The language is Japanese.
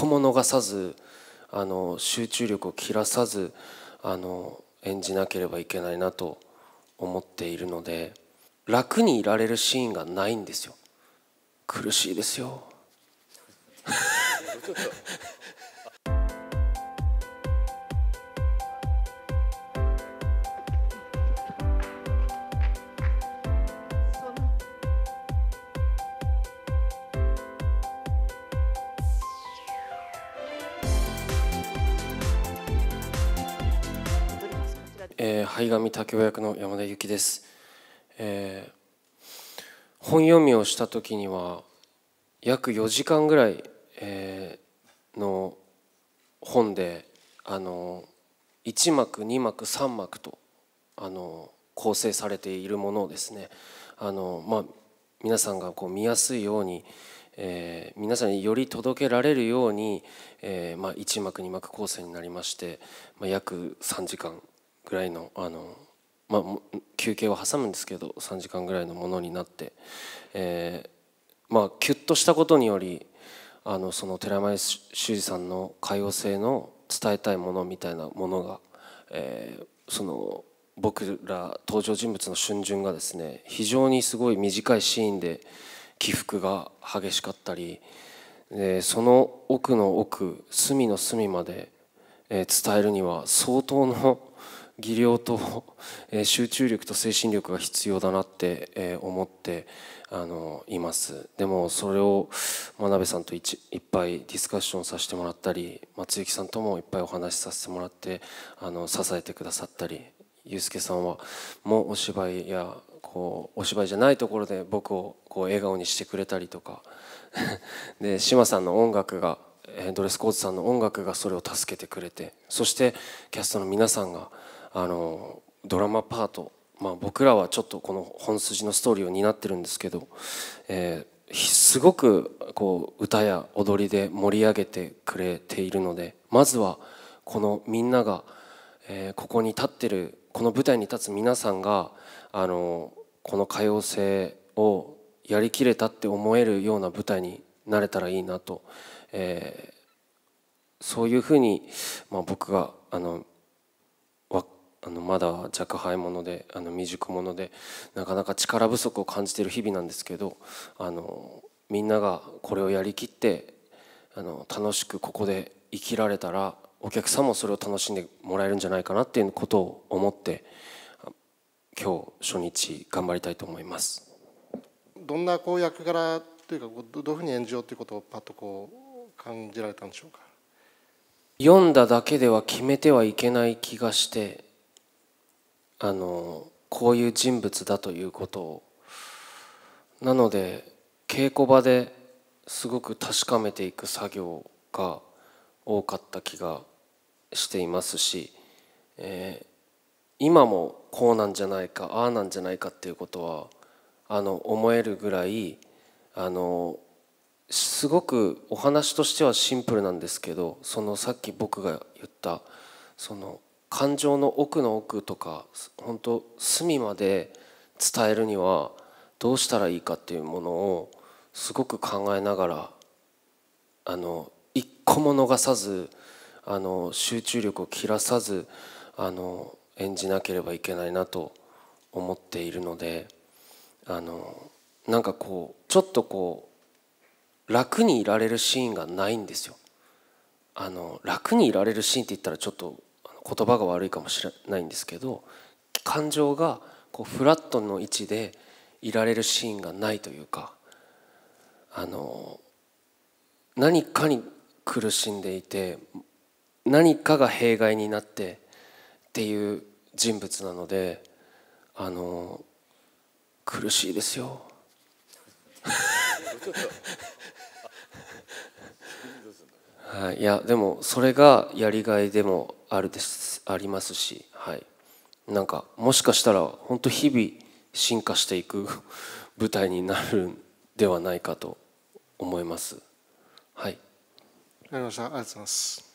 個も逃さずあの集中力を切らさずあの演じなければいけないなと思っているので楽にいられるシーンがないんですよ苦しいですよえー、灰上雄役の山田由紀です、えー、本読みをした時には約4時間ぐらい、えー、の本であの1幕2幕3幕とあの構成されているものをですねあの、まあ、皆さんがこう見やすいように、えー、皆さんにより届けられるように、えーまあ、1幕2幕構成になりまして、まあ、約3時間ぐらいのあの、まあ、休憩を挟むんですけど3時間ぐらいのものになって、えー、まあキュッとしたことによりあのその寺前修司さんの歌謡性の伝えたいものみたいなものが、えー、その僕ら登場人物の春巡がですね非常にすごい短いシーンで起伏が激しかったりでその奥の奥隅の隅まで、えー、伝えるには相当の技量と、え集中力と精神力が必要だなって、え思ってあのいますでもそれを真鍋さんといっぱいディスカッションさせてもらったり松雪さんともいっぱいお話しさせてもらってあの支えてくださったりユースケさんはもうお芝居やこうお芝居じゃないところで僕をこう笑顔にしてくれたりとか で志麻さんの音楽がドレスコーツさんの音楽がそれを助けてくれてそしてキャストの皆さんが。あのドラマパート、まあ、僕らはちょっとこの本筋のストーリーを担ってるんですけど、えー、すごくこう歌や踊りで盛り上げてくれているのでまずはこのみんなが、えー、ここに立ってるこの舞台に立つ皆さんがあのこの歌謡性をやりきれたって思えるような舞台になれたらいいなと、えー、そういうふうに、まあ、僕があのあのまだ若輩者であの未熟者でなかなか力不足を感じている日々なんですけどあのみんながこれをやりきってあの楽しくここで生きられたらお客さんもそれを楽しんでもらえるんじゃないかなっていうことを思って今日初日頑張りたいと思います。どんなこう役柄というかどういうふうに演じようということをパッとこう感じられたんでしょうか読んだだけでは決めてはいけない気がしてあのこういう人物だということをなので稽古場ですごく確かめていく作業が多かった気がしていますし、えー、今もこうなんじゃないかああなんじゃないかっていうことはあの思えるぐらいあのすごくお話としてはシンプルなんですけどそのさっき僕が言ったその感情の奥の奥とか本当隅まで伝えるにはどうしたらいいかっていうものをすごく考えながらあの一個も逃さずあの集中力を切らさずあの演じなければいけないなと思っているのであのなんかこうちょっとこう楽にいられるシーンがないんですよ。あの楽にいられるシーンって言ったらちょっと言葉が悪いかもしれないんですけど感情がこうフラットの位置でいられるシーンがないというかあの何かに苦しんでいて何かが弊害になってっていう人物なのであの苦しいですよ。はい、いやでもそれがやりがいでもあるですありますし、はい、なんかもしかしたら本当日々進化していく 舞台になるんではないかと思います。はい、ありがとうございます。